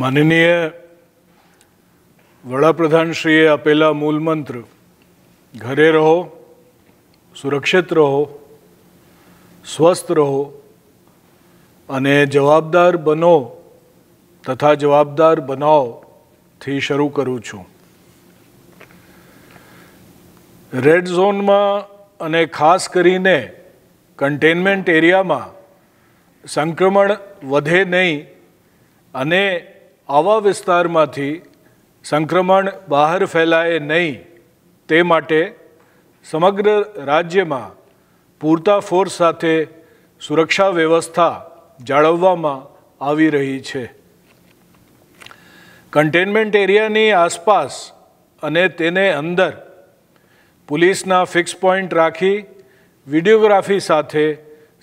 માનનીય વડાપ્રધાનશ્રીએ આપેલા મૂલમંત્ર ઘરે રહો સુરક્ષિત રહો સ્વસ્થ રહો અને જવાબદાર બનો તથા જવાબદાર બનાવથી શરૂ કરું છું રેડ ઝોનમાં અને ખાસ કરીને કન્ટેનમેન્ટ એરિયામાં સંક્રમણ વધે નહીં અને આવા વિસ્તારમાંથી સંક્રમણ બહાર ફેલાય નહીં તે માટે સમગ્ર રાજ્યમાં પૂરતા ફોર્સ સાથે સુરક્ષા વ્યવસ્થા જાળવવામાં આવી રહી છે કન્ટેનમેન્ટ એરિયાની આસપાસ અને તેને અંદર પોલીસના ફિક્સ પોઈન્ટ રાખી વિડિયોગ્રાફી સાથે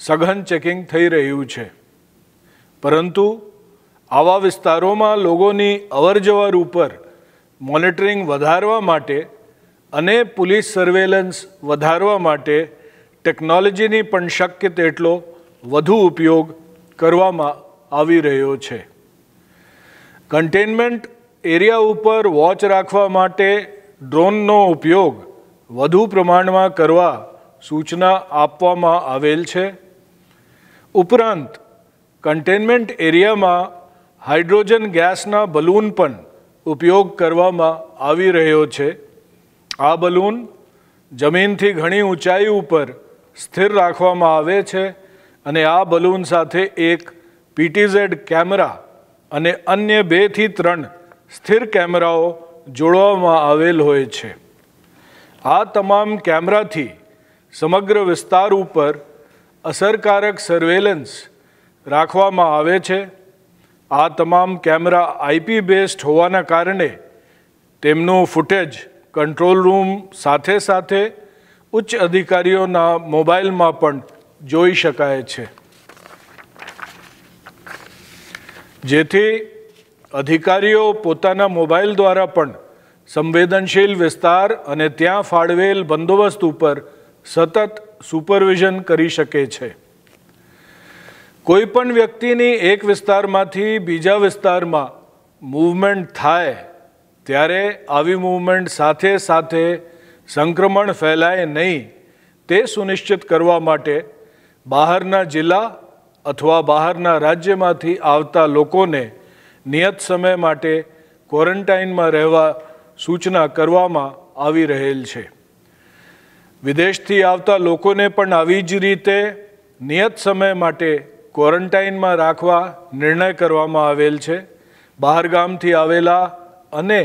સઘન ચેકિંગ થઈ રહ્યું છે પરંતુ આવા વિસ્તારોમાં લોકોની અવરજવર ઉપર મોનિટરિંગ વધારવા માટે અને પોલીસ સર્વેલન્સ વધારવા માટે ટેકનોલોજીની પણ શક્ય તેટલો વધુ ઉપયોગ કરવામાં આવી રહ્યો છે કન્ટેનમેન્ટ એરિયા ઉપર વોચ રાખવા માટે ડ્રોનનો ઉપયોગ વધુ પ્રમાણમાં કરવા સૂચના આપવામાં આવેલ છે ઉપરાંત કન્ટેનમેન્ટ એરિયામાં હાઇડ્રોજન ગેસના બલૂન પણ ઉપયોગ કરવામાં આવી રહ્યો છે આ બલૂન જમીનથી ઘણી ઊંચાઈ ઉપર સ્થિર રાખવામાં આવે છે અને આ બલૂન સાથે એક પીટીઝેડ કેમેરા અને અન્ય બેથી ત્રણ સ્થિર કેમેરાઓ જોડવામાં આવેલ હોય છે આ તમામ કેમેરાથી સમગ્ર વિસ્તાર ઉપર અસરકારક સર્વેલન્સ રાખવામાં આવે છે આ તમામ કેમેરા આઈપી બેસ્ડ હોવાના કારણે તેમનું ફૂટેજ કંટ્રોલ રૂમ સાથે સાથે ઉચ્ચ અધિકારીઓના મોબાઈલમાં પણ જોઈ શકાય છે જેથી અધિકારીઓ પોતાના મોબાઈલ દ્વારા પણ સંવેદનશીલ વિસ્તાર અને ત્યાં ફાળવેલ બંદોબસ્ત ઉપર સતત સુપરવિઝન કરી શકે છે કોઈપણ વ્યક્તિની એક વિસ્તારમાંથી બીજા વિસ્તારમાં મૂવમેન્ટ થાય ત્યારે આવી મૂવમેન્ટ સાથે સાથે સંક્રમણ ફેલાય નહીં તે સુનિશ્ચિત કરવા માટે બહારના જિલ્લા અથવા બહારના રાજ્યમાંથી આવતા લોકોને નિયત સમય માટે ક્વોરન્ટાઇનમાં રહેવા સૂચના કરવામાં આવી રહેલ છે વિદેશથી આવતા લોકોને પણ આવી જ રીતે નિયત સમય માટે ક્વોરન્ટાઇનમાં રાખવા નિર્ણય કરવામાં આવેલ છે બહારગામથી આવેલા અને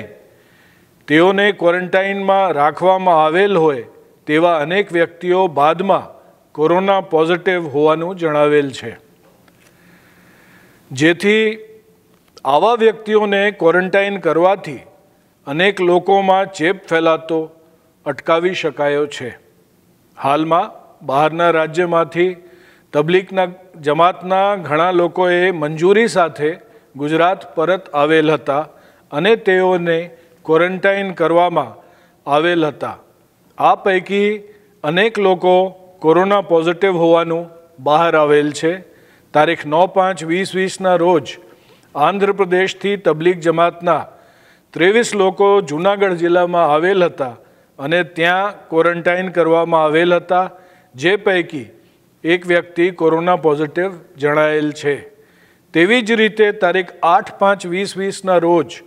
તેઓને ક્વોરન્ટાઇનમાં રાખવામાં આવેલ હોય તેવા અનેક વ્યક્તિઓ બાદમાં કોરોના પોઝિટિવ હોવાનું જણાવેલ છે જેથી આવા વ્યક્તિઓને ક્વોરન્ટાઇન કરવાથી અનેક લોકોમાં ચેપ ફેલાતો અટકાવી શકાયો છે હાલમાં બહારના રાજ્યમાંથી તબલીકના જમાતના ઘણા લોકોએ મંજૂરી સાથે ગુજરાત પરત આવેલ હતા અને તેઓને ક્વોરન્ટાઇન કરવામાં આવેલ હતા આ પૈકી અનેક લોકો કોરોના પોઝિટિવ હોવાનું બહાર આવેલ છે તારીખ નવ પાંચ વીસ વીસના રોજ આંધ્રપ્રદેશથી તબલીગ જમાતના ત્રેવીસ લોકો જૂનાગઢ જિલ્લામાં આવેલ હતા અને ત્યાં ક્વોરન્ટાઇન કરવામાં આવેલ હતા જે પૈકી એક વ્યક્તિ કોરોના પોઝિટિવ જણાયેલ છે તેવી જ રીતે તારીખ આઠ પાંચ વીસ વીસના રોજ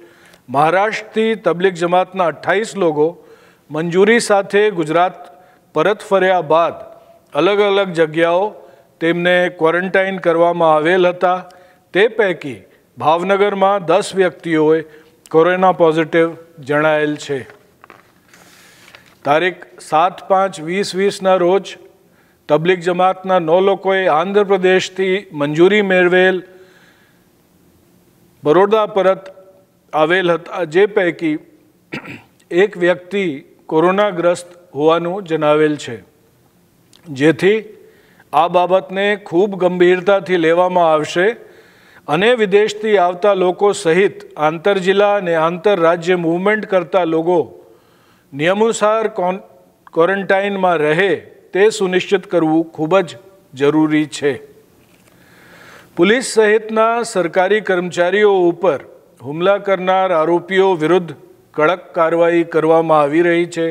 મહારાષ્ટ્રથી તબલીગ જમાતના અઠ્ઠાવીસ લોકો મંજૂરી સાથે ગુજરાત પરત ફર્યા બાદ અલગ અલગ જગ્યાઓ તેમને ક્વોરન્ટાઇન કરવામાં આવેલ હતા તે પૈકી ભાવનગરમાં દસ વ્યક્તિઓએ કોરોના પોઝિટિવ જણાયેલ છે તારીખ સાત પાંચ વીસ વીસના રોજ તબલીગ જમાતના નો લોકોએ આંધ્રપ્રદેશથી મંજૂરી મેળવેલ બરોડા પરત આવેલ હતા જે પૈકી એક વ્યક્તિ કોરોનાગ્રસ્ત હોવાનું જણાવેલ છે જેથી આ બાબતને ખૂબ ગંભીરતાથી લેવામાં આવશે અને વિદેશથી આવતા લોકો સહિત આંતરજિલ્લા અને આંતરરાજ્ય મૂવમેન્ટ કરતા લોકો કોન ક્વોરન્ટાઇનમાં રહે તે સુનિશ્ચિત કરવું ખૂબ જ જરૂરી છે પોલીસ સહિતના સરકારી કર્મચારીઓ ઉપર હુમલા કરનાર આરોપીઓ વિરુદ્ધ કડક કાર્યવાહી કરવામાં આવી રહી છે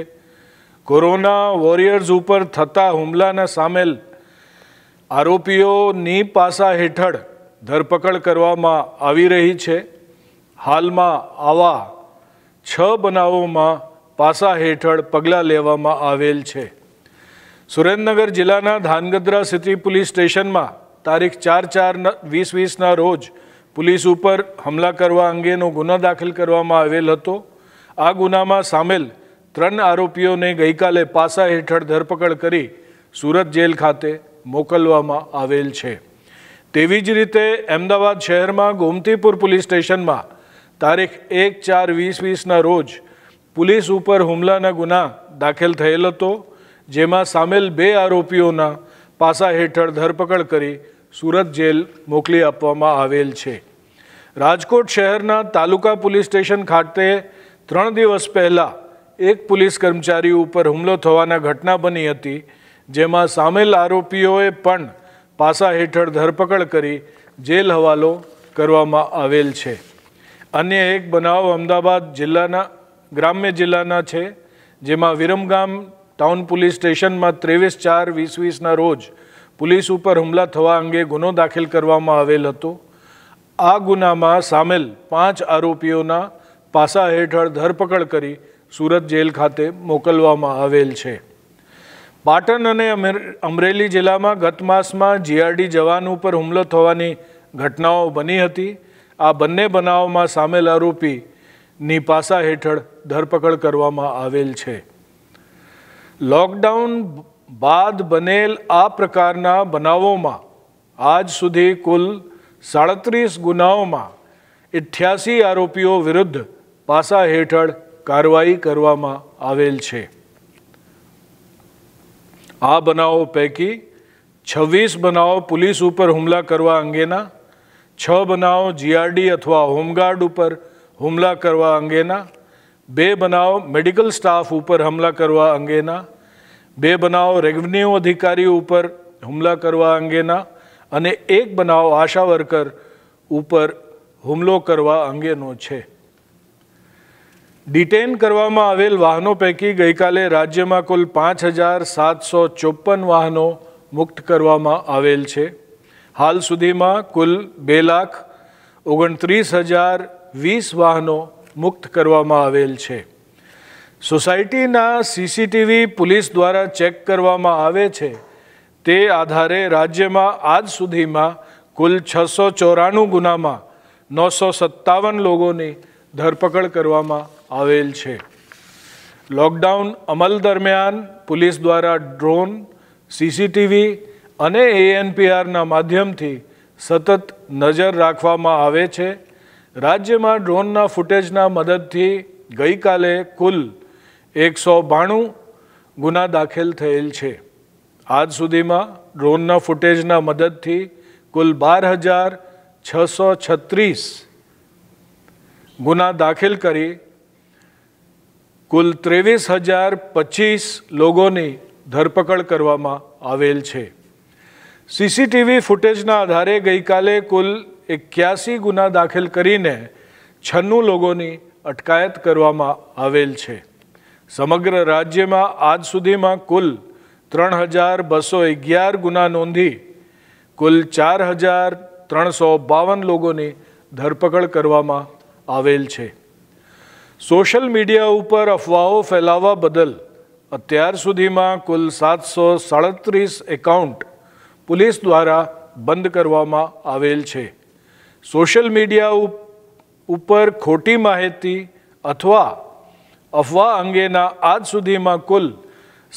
કોરોના વોરિયર્સ ઉપર થતા હુમલાના સામેલ આરોપીઓની પાસા હેઠળ ધરપકડ કરવામાં આવી રહી છે હાલમાં આવા છ બનાવોમાં પાસા હેઠળ પગલાં લેવામાં આવેલ છે સુરેન્દ્રનગર જિલ્લાના ધાનગદ્રા સિટી પોલીસ સ્ટેશનમાં તારીખ ચાર ચાર વીસ વીસના રોજ પોલીસ ઉપર હમલા કરવા અંગેનો ગુનો દાખલ કરવામાં આવેલ હતો આ ગુનામાં સામેલ ત્રણ આરોપીઓને ગઈકાલે પાસા હેઠળ ધરપકડ કરી સુરત જેલ ખાતે મોકલવામાં આવેલ છે તેવી જ રીતે અમદાવાદ શહેરમાં ગોમતીપુર પોલીસ સ્ટેશનમાં તારીખ એક ચાર વીસ વીસના રોજ પોલીસ ઉપર હુમલાના ગુના દાખલ થયેલ હતો જેમાં સામેલ બે આરોપીઓના પાસા હેઠળ ધરપકડ કરી સુરત જેલ મોકલી આપવામાં આવેલ છે રાજકોટ શહેરના તાલુકા પોલીસ સ્ટેશન ખાતે ત્રણ દિવસ પહેલાં એક પોલીસ કર્મચારી ઉપર હુમલો થવાના ઘટના બની હતી જેમાં સામેલ આરોપીઓએ પણ પાસા હેઠળ ધરપકડ કરી જેલ હવાલો કરવામાં આવેલ છે અન્ય એક બનાવ અમદાવાદ જિલ્લાના ગ્રામ્ય જિલ્લાના છે જેમાં વિરમગામ ટાઉન પોલીસ સ્ટેશનમાં ત્રેવીસ ચાર વીસ વીસના રોજ પોલીસ ઉપર હુમલા થવા અંગે ગુનો દાખલ કરવામાં આવેલ હતો આ ગુનામાં સામેલ પાંચ આરોપીઓના પાસા હેઠળ ધરપકડ કરી સુરત જેલ ખાતે મોકલવામાં આવેલ છે પાટણ અને અમરેલી જિલ્લામાં ગત માસમાં જીઆરડી જવાન ઉપર હુમલો થવાની ઘટનાઓ બની હતી આ બંને બનાવમાં સામેલ આરોપીની પાસા હેઠળ ધરપકડ કરવામાં આવેલ છે લોકડાઉન બાદ બનેલ આ પ્રકારના બનાવોમાં આજ સુધી કુલ સાડત્રીસ ગુનાઓમાં ઇઠ્યાસી આરોપીઓ વિરુદ્ધ પાસા હેઠળ કાર્યવાહી કરવામાં આવેલ છે આ બનાવો પૈકી છવ્વીસ બનાવો પોલીસ ઉપર હુમલા કરવા અંગેના છ બનાવો જીઆરડી અથવા હોમગાર્ડ ઉપર હુમલા કરવા અંગેના બે બનાવ મેડિકલ સ્ટાફ ઉપર હુમલા કરવા અંગેના બે બનાવ રેવન્યુ અધિકારી ઉપર હુમલા કરવા અંગેના અને એક બનાવ આશા વર્કર ઉપર હુમલો કરવા અંગેનો છે ડિટેન કરવામાં આવેલ વાહનો પૈકી ગઈકાલે રાજ્યમાં કુલ પાંચ હજાર સાતસો ચોપન વાહનો મુક્ત કરવામાં આવેલ છે હાલ સુધીમાં કુલ બે લાખ ઓગણત્રીસ હજાર વીસ વાહનો મુક્ત કરવામાં આવેલ છે સોસાયટીના સીસીટીવી પોલીસ દ્વારા ચેક કરવામાં આવે છે તે આધારે રાજ્યમાં આજ સુધીમાં કુલ છસો ચોરાણું ગુનામાં નવસો સત્તાવન લોકોની ધરપકડ કરવામાં આવેલ છે લોકડાઉન અમલ દરમિયાન પોલીસ દ્વારા ડ્રોન સીસીટીવી અને એએનપીઆરના માધ્યમથી સતત નજર રાખવામાં આવે છે રાજ્યમાં ડ્રોનના ફૂટેજના મદદથી ગઈકાલે કુલ એકસો બાણું ગુના દાખલ થયેલ છે આજ સુધીમાં ડ્રોનના ફૂટેજના મદદથી કુલ બાર હજાર છસો છત્રીસ ગુના દાખલ કરી કુલ ત્રેવીસ હજાર પચીસ લોકોની ધરપકડ કરવામાં આવેલ છે સીસીટીવી ફૂટેજના આધારે ગઈકાલે કુલ એક્યાસી ગુના દાખલ કરીને છન્નું લોકોની અટકાયત કરવામાં આવેલ છે સમગ્ર રાજ્યમાં આજ સુધીમાં કુલ ત્રણ હજાર બસો અગિયાર ગુના નોંધી કુલ ચાર હજાર ત્રણસો બાવન લોકોની ધરપકડ કરવામાં આવેલ છે સોશિયલ મીડિયા ઉપર અફવાઓ ફેલાવવા બદલ અત્યાર સુધીમાં કુલ સાતસો સાડત્રીસ એકાઉન્ટ પોલીસ દ્વારા બંધ કરવામાં આવેલ છે સોશિયલ મીડિયા ઉપર ખોટી માહિતી અથવા અફવા અંગેના આજ સુધીમાં કુલ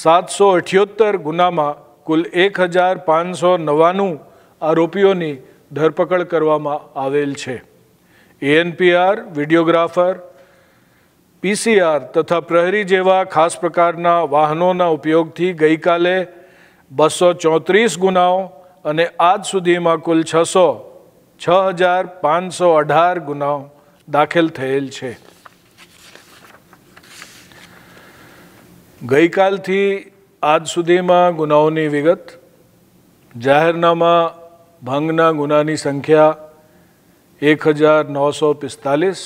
સાતસો અઠ્યોતર ગુનામાં કુલ એક હજાર પાંચસો નવ્વાણું આરોપીઓની ધરપકડ કરવામાં આવેલ છે એએનપીઆર વિડીયોગ્રાફર પીસીઆર તથા પ્રહરી જેવા ખાસ પ્રકારના વાહનોના ઉપયોગથી ગઈકાલે બસો ચોત્રીસ ગુનાઓ અને આજ સુધીમાં કુલ છસો 6518 गुना दाखिल થયેલ છે ગઈકાલ થી આજ સુધીમાં ગુનાઓની વિગત જાહેરનામા ભંગના ગુનાની સંખ્યા 1945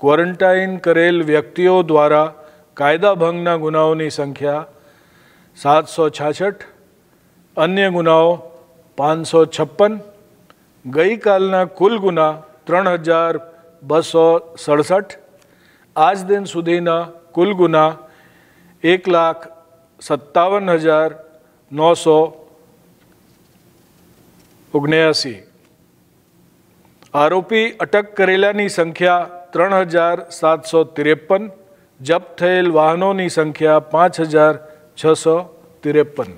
ક્વોરન્ટાઇન કરેલ વ્યક્તિઓ દ્વારા કાયદા ભંગના ગુનાઓની સંખ્યા 766 અન્ય ગુનાઓ 556 ગઈકાલના કુલ ગુના ત્રણ હજાર બસો સડસઠ આજ દિન સુધીના કુલ ગુના એક લાખ સત્તાવન હજાર નવસો ઓગણ્યાસી આરોપી અટક કરેલાની સંખ્યા ત્રણ હજાર સાતસો ત્રેપન જપ્ત થયેલ વાહનોની સંખ્યા પાંચ હજાર છસો ત્રેપન